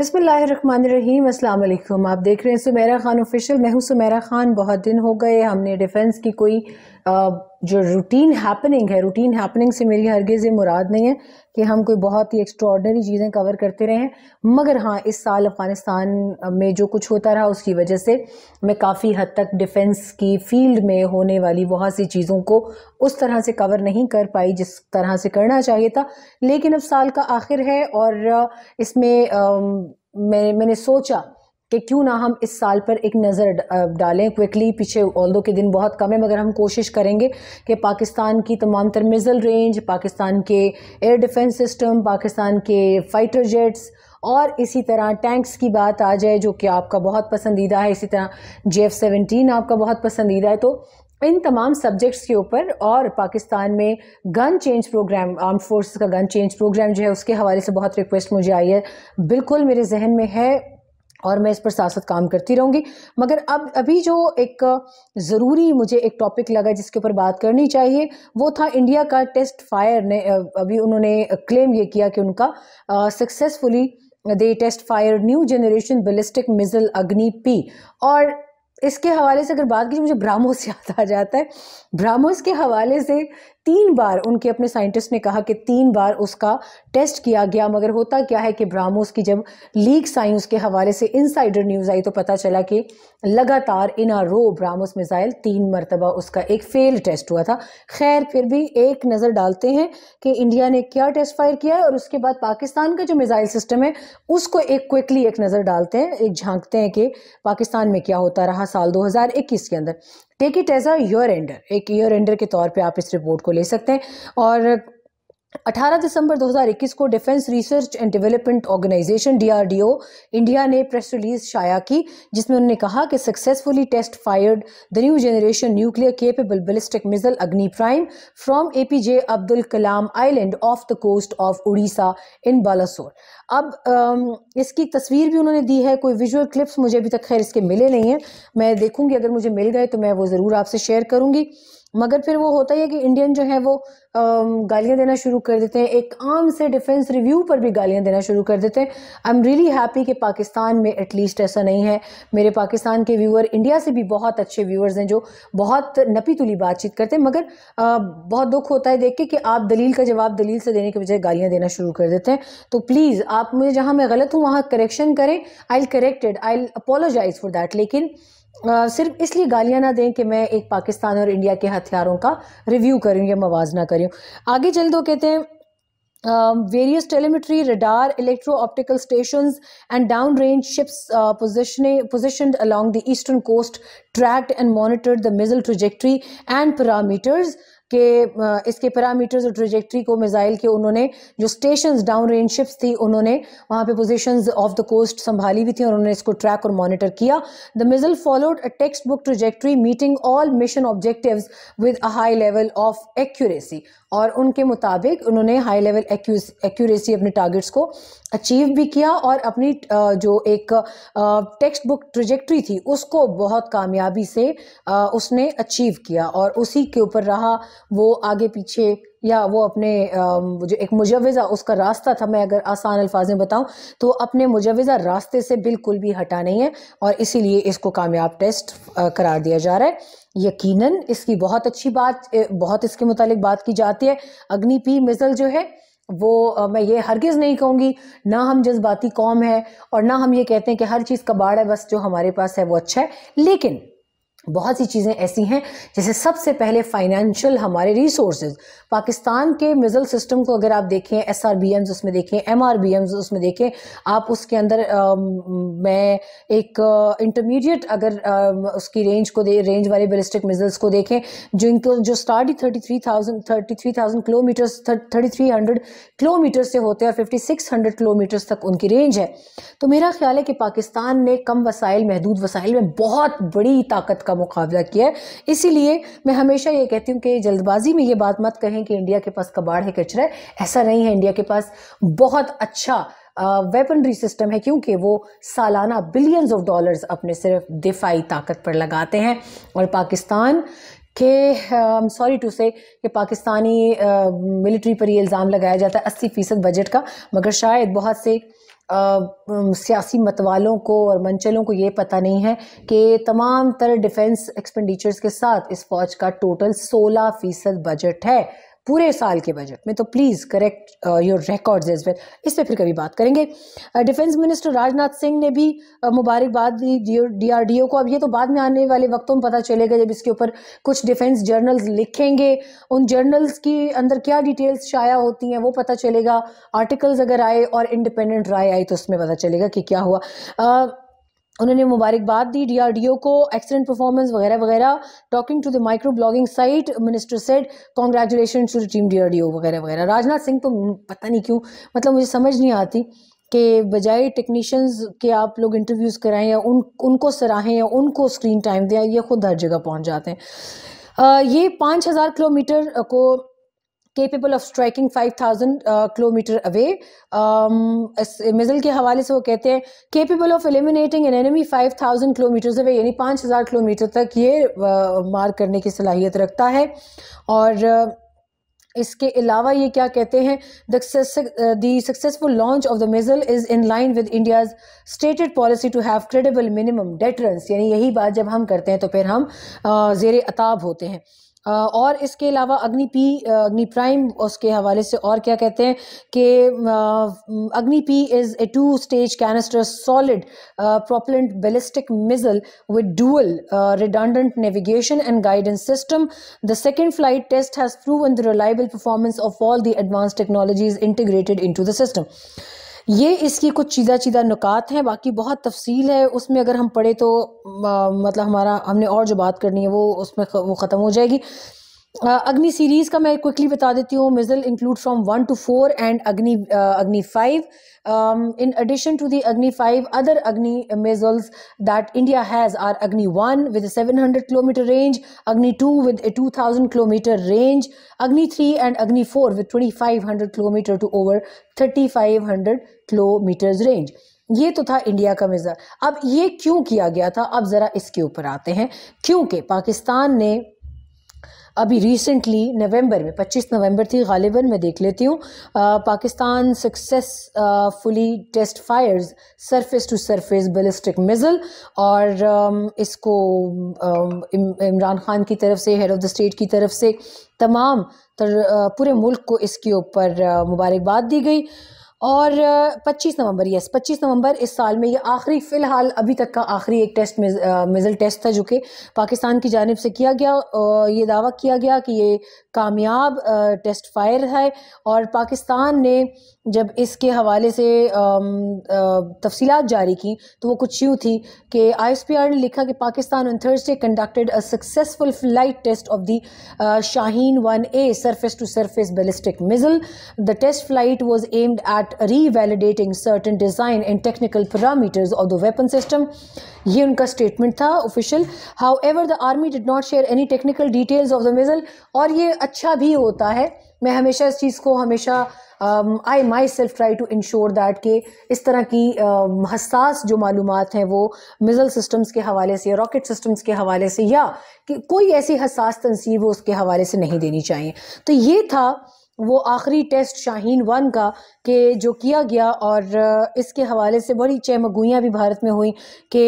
अस्सलाम अल्लाम आप देख रहे हैं सुमेरा खान ऑफिशियल मैं हूं सुमेरा खान बहुत दिन हो गए हमने डिफेंस की कोई जो रूटीन हैपनिंग है रूटीन हैपनिंग से मेरी हरगिज़ ये मुराद नहीं है कि हम कोई बहुत ही एक्स्ट्रॉडनरी चीज़ें कवर करते रहें मगर हाँ इस साल अफ़गानिस्तान में जो कुछ होता रहा उसकी वजह से मैं काफ़ी हद तक डिफेंस की फील्ड में होने वाली बहुत सी चीज़ों को उस तरह से कवर नहीं कर पाई जिस तरह से करना चाहिए था लेकिन अब साल का आखिर है और इसमें मैं मैंने सोचा कि क्यों ना हम इस साल पर एक नज़र डालें क्विकली पीछे ऑल के दिन बहुत कम है मगर हम कोशिश करेंगे कि पाकिस्तान की तमाम तर मिज़ल रेंज पाकिस्तान के एयर डिफेंस सिस्टम पाकिस्तान के फ़ाइटर जेट्स और इसी तरह टैंक्स की बात आ जाए जो कि आपका बहुत पसंदीदा है इसी तरह जे एफ सेवनटीन आपका बहुत पसंदीदा है तो इन तमाम सब्जेक्ट्स के ऊपर और पाकिस्तान में gun change programme arm force का गन चेंज प्रोग्राम जो है उसके हवाले से बहुत रिक्वेस्ट मुझे आई है बिल्कुल मेरे जहन में है और मैं इस पर साथ साथ काम करती रहूँगी मगर अब अभी जो एक ज़रूरी मुझे एक टॉपिक लगा जिसके ऊपर बात करनी चाहिए वो था इंडिया का टेस्ट फायर ने अभी उन्होंने क्लेम ये किया कि उनका successfully the test fire new generation ballistic missile Agni P और इसके हवाले से अगर बात की मुझे ब्राह्मोस याद आ जाता है ब्राह्मोस के हवाले से तीन बार उनके अपने साइंटिस्ट ने कहा कि तीन बार उसका टेस्ट किया गया मगर होता क्या है कि ब्राह्मोस की जब लीक साइंस के हवाले से इनसाइडर न्यूज़ आई तो पता चला कि लगातार इन आ रो ब्रामोस मिज़ाइल तीन मरतबा उसका एक फेल टेस्ट हुआ था खैर फिर भी एक नज़र डालते हैं कि इंडिया ने क्या टेस्ट फायर किया है और उसके बाद पाकिस्तान का जो मिज़ाइल सिस्टम है उसको एक क्विकली एक नज़र डालते हैं एक झांकते हैं कि पाकिस्तान में क्या होता रहा साल दो के अंदर take it as a year ender एक ईयर एंडर के तौर पे आप इस रिपोर्ट को ले सकते हैं और 18 दिसंबर 2021 को defence research and development organisation DRDO India ने प्रेस रिलीज शाया की जिसमें उन्होंने कहा कि successfully test fired the new generation nuclear capable ballistic missile Agni prime from APJ Abdul Kalam island off the coast of Orissa in Balasore अब um, इसकी तस्वीर भी उन्होंने दी है कोई विजुअल क्लिप्स मुझे अभी तक खैर इसके मिले नहीं हैं मैं देखूंगी अगर मुझे मिल गए तो मैं वो ज़रूर आपसे शेयर करूंगी मगर फिर वो होता ही है कि इंडियन जो है वो गालियाँ देना शुरू कर देते हैं एक आम से डिफेंस रिव्यू पर भी गालियाँ देना शुरू कर देते हैं आई एम रियली हैप्पी कि पाकिस्तान में एटलीस्ट ऐसा नहीं है मेरे पाकिस्तान के व्यूअर इंडिया से भी बहुत अच्छे व्यूअर्स हैं जो बहुत नपी तुली बातचीत करते हैं मगर आ, बहुत दुख होता है देख के कि आप दलील का जवाब दलील से देने के बजाय गालियाँ देना शुरू कर देते हैं तो प्लीज़ आप मुझे जहाँ मैं गलत हूँ वहाँ करेक्शन करें I corrected I apologise for that लेकिन सिर्फ इसलिए गालियां ना दें कि मैं एक पाकिस्तान और इंडिया के हथियारों का रिव्यू करूं या मवाजना करूं आगे चल दो कहते हैं various telemetry radar electro optical station and down range ships position along the eastern coast track and monitor the missile trajectory and parameters के इसके पैरामीटर्स और ट्रेजेक्ट्री को मिज़ाइल के उन्होंने जो स्टेशन डाउन रेंज शिप्स थी उन्होंने वहाँ पे पोजिशन ऑफ द कोस्ट संभाली हुई थी और उन्होंने इसको ट्रैक और मॉनिटर किया the missile followed a textbook trajectory meeting all mission objective with a high level of accuracy और उनके मुताबिक उन्होंने हाई लेवल एक्यूरेसी अपने टारगेट्स को अचीव भी किया और अपनी जो एक टेक्स्ट बुक ट्रिजेक्ट्री थी उसको बहुत कामयाबी से उसने अचीव किया और उसी के ऊपर रहा वो आगे पीछे या वो अपने जो एक मुजवज़ा उसका रास्ता था मैं अगर आसान अल्फाज में बताऊं तो अपने मुजवज़ा रास्ते से बिल्कुल भी हटा नहीं है और इसीलिए इसको कामयाब टेस्ट करार दिया जा रहा है यकीनन इसकी बहुत अच्छी बात बहुत इसके मुतालिक बात की जाती है अग्नि पी मिजल जो है वो आ, मैं ये हरगिज़ नहीं कहूँगी ना हम जज्बाती कौम है और ना हम ये कहते हैं कि हर चीज़ का बाढ़ है बस जो हमारे पास है वो अच्छा है लेकिन बहुत सी चीज़ें ऐसी हैं जैसे सबसे पहले फाइनेंशियल हमारे रिसोर्सेज पाकिस्तान के मिज़ल सिस्टम को अगर आप देखें एस आर बी एम्स उसमें देखें एम आर बी एम्स उसमें देखें आप उसके अंदर आ, मैं एक इंटरमीडिएट अगर आ, उसकी रेंज को दे रेंज वाले बेलिस्टिक मिज़ल्स को देखें जिनको जो स्टार्ट ही thirty three thousand thirty three thousand kilometres thirty three hundred kilometre से होते हैं और फिफ्टी सिक्स हंड्रेड किलोमीटर्स तक उनकी रेंज है तो मेरा ख्याल है कि पाकिस्तान ने कम वसाइल महदूद वसाइल में बहुत बड़ी ताकत का मुकाबला किया है इसीलिए मैं हमेशा ये कहती हूँ कि जल्दबाजी में ये बात मत कहें कि इंडिया के पास कबाड़ है कचरा है ऐसा नहीं है इंडिया के पास बहुत अच्छा वेपनरी सिस्टम है क्योंकि वो सालाना बिलियंस ऑफ डॉलर्स अपने सिर्फ दिफाई ताकत पर लगाते हैं और पाकिस्तान के सॉरी टू से कि पाकिस्तानी मिलिट्री पर ये इल्ज़ाम लगाया जाता है अस्सी फ़ीसद बजट का मगर शायद बहुत से सियासी मतवालों को और मंचलों को ये पता नहीं है कि तमाम तर डिफेंस एक्सपेंडिचर्स के साथ इस फौज का टोटल 16 फ़ीसद बजट है पूरे साल के बजट में तो please correct your records as well इस पर फिर कभी बात करेंगे डिफेंस मिनिस्टर राजनाथ सिंह ने भी uh, मुबारकबाद दी डीआरडीओ को अब ये तो बाद में आने वाले वक्तों में पता चलेगा जब इसके ऊपर कुछ डिफेंस जर्नल्स लिखेंगे उन जर्नल्स के अंदर क्या डिटेल्स शाया होती हैं वो पता चलेगा आर्टिकल्स अगर आए और इंडिपेंडेंट राय आई तो उसमें पता चलेगा कि क्या हुआ uh, उन्होंने मुबारकबाद दी डीआरडीओ को एक्सलेंट परफॉर्मेंस वगैरह वगैरह talking to the micro blogging site minister said congratulation to the team DRDO वगैरह वगैरह राजनाथ सिंह तो पता नहीं क्यों मतलब मुझे समझ नहीं आती कि बजाय टेक्नीशियंस के आप लोग इंटरव्यूज़ कराएं या उन उनको सराहें या उनको स्क्रीन टाइम दें ये खुद हर जगह पहुँच जाते हैं आ, ये पाँच हज़ार किलोमीटर को capable of striking 5000 uh, kilometer away um, missile ke hawale se wo kehte hain capable of eliminating an enemy 5000 kilometers away yani 5000 kilometre tak ye uh, मार karne ki salahiyat rakhta hai aur uh, इसके अलावा ये क्या कहते हैं the successful launch of the missile is in line with India's stated policy to have credible minimum deterrence यानी यही बात जब हम करते हैं तो फिर हम जेर अताब होते हैं और इसके अलावा अग्नि पी अग्नि प्राइम उसके हवाले से और क्या कहते हैं कि Agni P is a two stage canister solid propellant ballistic missile with dual redundant navigation and guidance system the second flight test has proven the reliable performance of all the advance technologies integrated to the system ये इसकी कुछ चीज़ा चीज़ा नुकात हैं बाकी बहुत तफसील है उसमें अगर हम पढ़े तो आ, मतलब हमारा हमने और जो बात करनी है वो उसमें वो ख़त्म हो जाएगी अग्नि uh, सीरीज़ का मैं क्विकली बता देती हूँ missile include from one to four and Agni Agni five in addition to the Agni five other Agni missiles that India has are Agni one with seven hundred kilometre range Agni two with two thousand kilometre range Agni three and Agni four with twenty five hundred kilometre to over thirty five hundred kilometre range ये तो था India का मिज़ल अब ये क्यों किया गया था अब ज़रा इसके ऊपर आते हैं क्योंकि पाकिस्तान ने अभी रिसेंटली नवंबर में 25 नवंबर थी गालिबन मैं देख लेती हूँ Pakistan successfully test fires surface to surface ballistic missile और आ, इसको इमरान खान की तरफ से हेड ऑफ़ द स्टेट की तरफ से तमाम तर, पूरे मुल्क को इसके ऊपर मुबारकबाद दी गई और 25 नवंबर यस 25 नवंबर इस साल में ये आखिरी फ़िलहाल अभी तक का आखिरी एक टेस्ट मिज़ल टेस्ट था जो कि पाकिस्तान की जानब से किया गया ये दावा किया गया कि ये कामयाब टेस्ट फायर है और पाकिस्तान ने जब इसके हवाले से तफसीत जारी की तो वो कुछ यूँ थी कि आई एस पी आर ने लिखा कि Pakistan on Thursday conducted a successful flight test of the Shaheen one A surface to surface ballistic missile the test flight was aimed at fact revalidating certain design and technical parameters of the weapon system ये उनका statement था official however the army did not share any technical details of the missile और ये अच्छा भी होता है मैं हमेशा इस चीज़ को हमेशा I myself try to ensure that के इस तरह की uh, हसास जो मालूम हैं वो मिज़ल सिस्टम्स के हवाले से रॉकेट सिस्टम्स के हवाले से या कि कोई ऐसी हसास तनसीब उसके हवाले से नहीं देनी चाहिए तो ये था वो आखिरी टेस्ट शाहीन वन का के जो किया गया और इसके हवाले से बड़ी चहमगुइयाँ भी भारत में हुई कि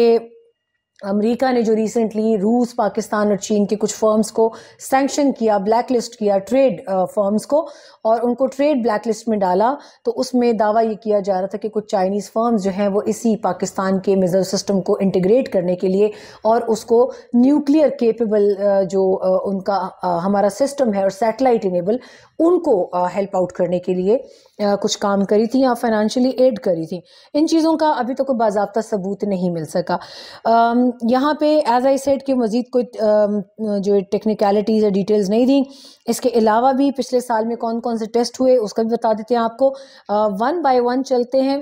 अमेरिका ने जो रिसेंटली रूस पाकिस्तान और चीन के कुछ फर्म्स को सैंक्शन किया ब्लैक लिस्ट किया ट्रेड फर्म्स को और उनको ट्रेड ब्लैक लिस्ट में डाला तो उसमें दावा ये किया जा रहा था कि कुछ चाइनीज़ फर्म्स जो हैं वो इसी पाकिस्तान के मिजल सिस्टम को इंटीग्रेट करने के लिए और उसको न्यूक्लियर केपेबल जो उनका हमारा सिस्टम है और सैटेलाइट इनेबल उनको हेल्प आउट करने के लिए कुछ काम करी थी या फाइनेंशियली एड करी थी इन चीज़ों का अभी तो कोई बाबा सबूत नहीं मिल सका यहाँ पे एज आई सेड के मज़ीद कोई जो टेक्निकलिटीज़ या डिटेल्स नहीं दी इसके अलावा भी पिछले साल में कौन कौन कौन से टेस्ट हुए उसका भी बता देते हैं आपको वन बाय वन चलते हैं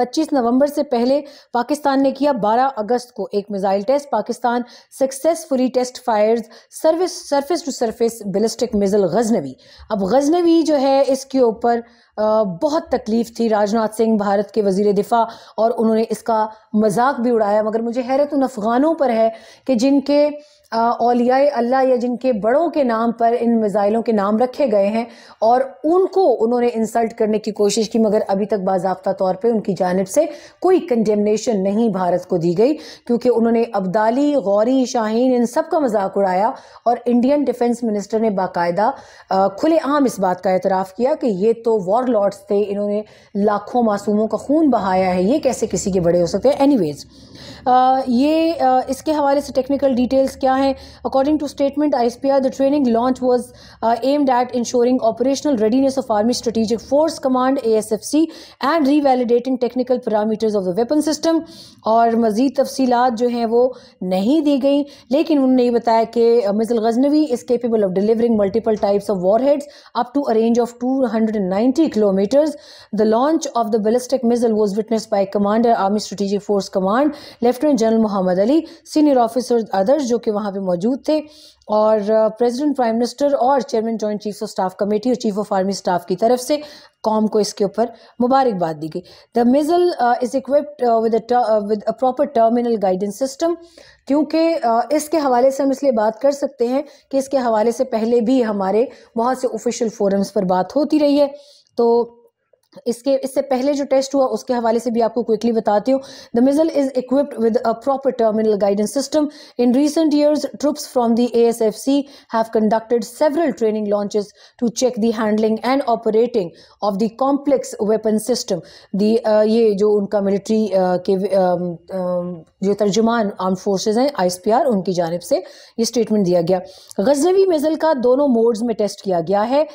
25 नवंबर से पहले पाकिस्तान ने किया 12 अगस्त को एक missile test Pakistan successfully test fires service surface to surface ballistic missile Ghaznavi अब गजनवी जो है इसके ऊपर बहुत तकलीफ थी राजनाथ सिंह भारत के वजीर दिफा और उन्होंने इसका मजाक भी उड़ाया मगर मुझे हैरत उन अफगानों पर है कि जिनके अलिया अल्लाह या जिनके बड़ों के नाम पर इन मिज़ाइलों के नाम रखे गए हैं और उनको उन्होंने इंसल्ट करने की कोशिश की मगर अभी तक बाबा तौर पर उनकी जानब से कोई कंडेमनेशन नहीं भारत को दी गई क्योंकि उन्होंने अब्दाली गौरी शाहीन इन सब का मजाक उड़ाया और इंडियन डिफेंस मिनिस्टर ने बाकायदा खुलेआम इस बात का एतराफ़ किया कि ये तो वॉर लॉर्ड्स थे इन्होंने लाखों मासूमों का खून बहाया है ये कैसे किसी के बड़े हो सकते हैं वेज़ ये इसके हवाले से टेक्निकल डिटेल्स क्या हैं according to statement I S P R the training launch was aimed at ensuring operational readiness of army strategic force command A S F C and revalidating technical parameters of the weapon system और मज़ीद तफसीत जो हैं वो नहीं दी गई लेकिन उन्होंने ये बताया कि missile Ghaznavi is capable of delivering multiple types of warheads up to a range of 290 kilometres the launch of the ballistic missile was witness by commander army Strategic force command lieutenant general Muhammad Ali senior officer others जो कि वहाँ पे मौजूद थे और president prime minister और chairman joint chief of staff committee और chief of army staff की तरफ से कॉम को इसके ऊपर मुबारकबाद दी गई the missile is equipped with with a proper terminal guidance system क्योंकि इसके हवाले से हम इसलिए बात कर सकते हैं कि इसके हवाले से पहले भी हमारे बहुत से ऑफिशियल फोरम्स पर बात होती रही है तो इसके इससे पहले जो टेस्ट हुआ उसके हवाले से भी आपको क्विकली बताती हूँ the missile is equipped with a proper terminal guidance system in recent years troops from the ASFC have conducted several training launches to check the handling and operating of the complex weapon system दी ये जो उनका military uh, के um, um, जो तर्जुमान arm forces हैं आर उनकी जानब से ये स्टेटमेंट दिया गया गजनवी मिजल का दोनों मोड्स में टेस्ट किया गया है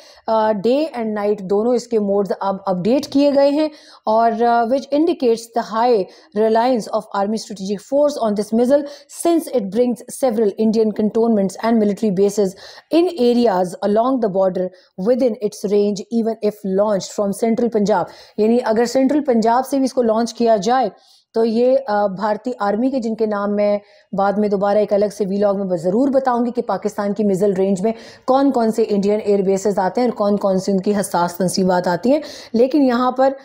डे एंड नाइट दोनों इसके मोड्स अब अब अपडेट किए गए हैं और which indicates the high reliance of army strategic force on this missile since it brings several Indian cantonments and military bases in areas along the border within its range even if launch from central Punjab यानी अगर central Punjab से भी इसको launch किया जाए तो ये भारतीय आर्मी के जिनके नाम मैं बाद में दोबारा एक अलग से वीलॉग में ज़रूर बताऊंगी कि पाकिस्तान की मिज़ल रेंज में कौन कौन से इंडियन एयर आते हैं और कौन कौन सी उनकी हसास तनसीबात आती हैं लेकिन यहाँ पर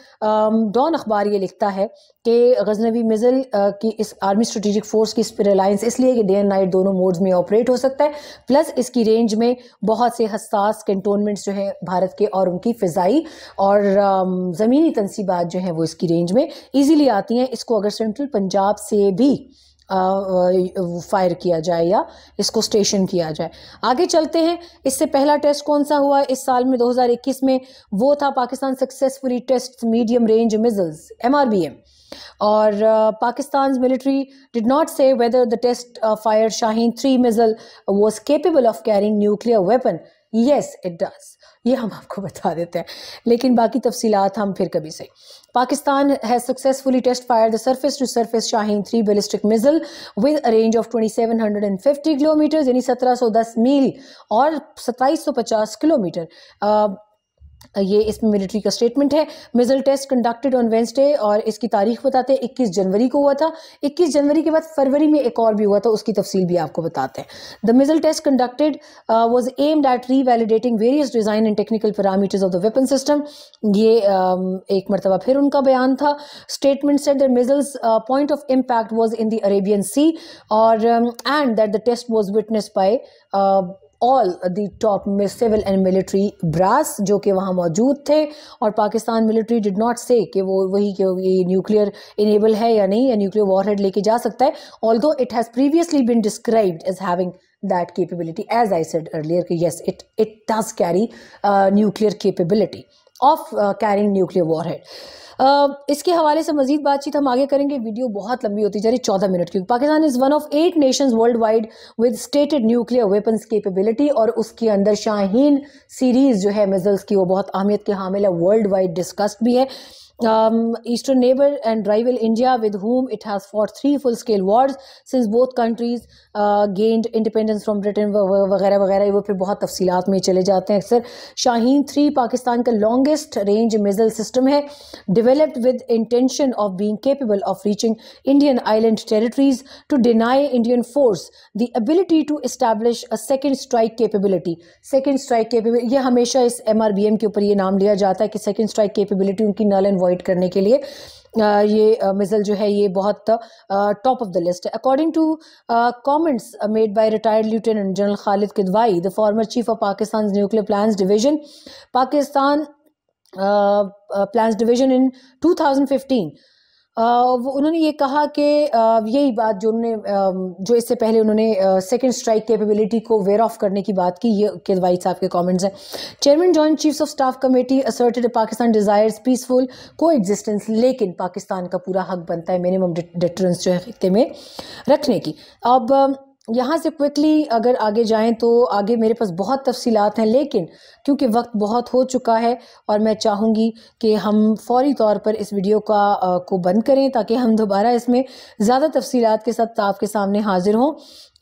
डॉन अखबार ये लिखता है कि गजनवी मिज़ल की इस आर्मी स्ट्रेटिजिक फोर्स की इस पर रिलायंस इसलिए कि डे एंड नाइट दोनों मोड्स में ऑपरेट हो सकता है प्लस इसकी रेंज में बहुत से हसास कंटोनमेंट्स जो हैं भारत के और उनकी फ़िज़ाई और ज़मीनी तनसीबात जो हैं वो इसकी रेंज में ईजीली आती हैं इसको अगर सेंट्रल पंजाब से भी फायर किया जाए या इसको स्टेशन किया जाए आगे चलते हैं इससे पहला टेस्ट कौन सा हुआ इस साल में 2021 में वो था Pakistan successfully test medium range missiles um और Pakistan military did not say whether the test fire Shaheen three missile was capable of carrying nuclear weapon yes it does ये हम आपको बता देते हैं लेकिन बाकी तफसीत हम फिर कभी सही Pakistan has successfully test fire the surface to surface Shaheen three ballistic missile with range of twenty seven hundred and fifty kilometre यानी सत्रह सौ दस मील और सत्ताईस सौ पचास किलोमीटर ये इसमें मिलिट्री का स्टेटमेंट है missile test conducted on Wednesday और इसकी तारीख बताते हैं इक्कीस जनवरी को हुआ था इक्कीस जनवरी के बाद फरवरी में एक और भी हुआ था उसकी तफसील भी आपको बताते हैं the missile test conducted was aimed at validating various design and technical parameters of the weapon system ये uh, एक मरतबा फिर उनका बयान था statement said the missile's point of impact was in the Arabian Sea और and that the test was witness by all the top men civil and military brass जो कि वहाँ मौजूद थे और पाकिस्तान मिलिट्री डिड नॉट से कि वो वही कि ये न्यूक्लियर इनेबल है या नहीं या न्यूक्लियर वॉरहेड लेके जा सकता है although it has previously been described as having that capability as I said earlier कि yes it it does carry nuclear capability of carrying nuclear warhead इसके हवाले से मजीद बातचीत हम आगे करेंगे वीडियो बहुत लंबी होती जा रही चौदह मिनट की Pakistan is one of eight nations worldwide with stated nuclear weapons capability और उसके अंदर शाहीन सीरीज़ जो है मिजल्स की वो बहुत अहमियत के हामिल है वर्ल्ड वाइड डिस्कस्ड भी है eastern neighbour and and India with whom it has fought three full scale scale since both countries gained independence from Britain वगैरह वगैरह वो फिर बहुत तफसीत में चले जाते हैं अक्सर शाहीन थ्री पाकिस्तान का लॉन्गेस्ट रेंज मिज़ल सिस्टम है developed with intention of being capable of reaching Indian island territories to deny Indian force the ability to establish a second strike capability second strike capability यह हमेशा इस M के ऊपर ये नाम लिया जाता है कि सेकेंड स्ट्राइक केपेबिलिटी उनकी नल एंड वॉइड करने के लिए ये मिसल जो है ये बहुत टॉप ऑफ द लिस्ट है according to comments made by retired lieutenant general Khalid Kidwai the former chief of Pakistan nuclear plans division Pakistan plans division in 2015 वो उन्होंने ये कहा कि यही बात जो उन्होंने जो इससे पहले उन्होंने सेकंड स्ट्राइक कैपेबिलिटी को वेयर ऑफ करने की बात की ये के वाइट साहब के कमेंट्स हैं chairman joint chiefs of staff committee asserted Pakistan desires peaceful coexistence लेकिन पाकिस्तान का पूरा हक बनता है मिनिमम डिटरेंस जो है खत्ते में रखने की अब यहाँ से क्विकली अगर आगे जाएं तो आगे मेरे पास बहुत तफसीलात हैं लेकिन क्योंकि वक्त बहुत हो चुका है और मैं चाहूँगी कि हम फौरी तौर पर इस वीडियो का आ, को बंद करें ताकि हम दोबारा इसमें ज़्यादा तफसीलात के साथ आपके सामने हाजिर हों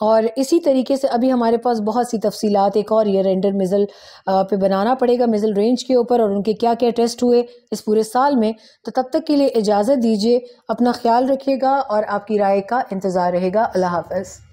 और इसी तरीके से अभी हमारे पास बहुत सी तफसीलात एक और ये रेंडर मिज़ल पे बनाना पड़ेगा मिज़ल रेंज के ऊपर और उनके क्या क्या टेस्ट हुए इस पूरे साल में तो तब तक के लिए इजाज़त दीजिए अपना ख्याल रखिएगा और आपकी राय का इंतज़ार रहेगा अल्लाह हाफ़